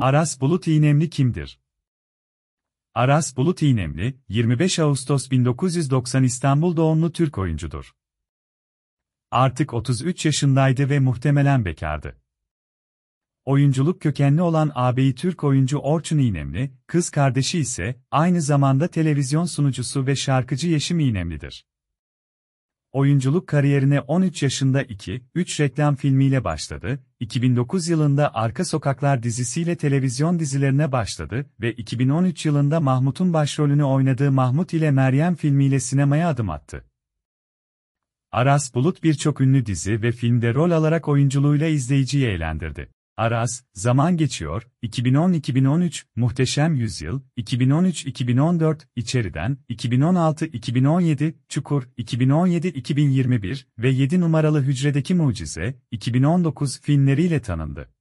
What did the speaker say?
Aras Bulut İğnemli kimdir? Aras Bulut İğnemli, 25 Ağustos 1990 İstanbul doğumlu Türk oyuncudur. Artık 33 yaşındaydı ve muhtemelen bekardı. Oyunculuk kökenli olan ağabeyi Türk oyuncu Orçun İğnemli, kız kardeşi ise aynı zamanda televizyon sunucusu ve şarkıcı Yeşim İğnemli'dir. Oyunculuk kariyerine 13 yaşında 2-3 reklam filmiyle başladı, 2009 yılında Arka Sokaklar dizisiyle televizyon dizilerine başladı ve 2013 yılında Mahmut'un başrolünü oynadığı Mahmut ile Meryem filmiyle sinemaya adım attı. Aras Bulut birçok ünlü dizi ve filmde rol alarak oyunculuğuyla izleyiciyi eğlendirdi. Aras, zaman geçiyor, 2010-2013, muhteşem yüzyıl, 2013-2014, içeriden, 2016-2017, çukur, 2017-2021 ve 7 numaralı hücredeki mucize, 2019 filmleriyle tanındı.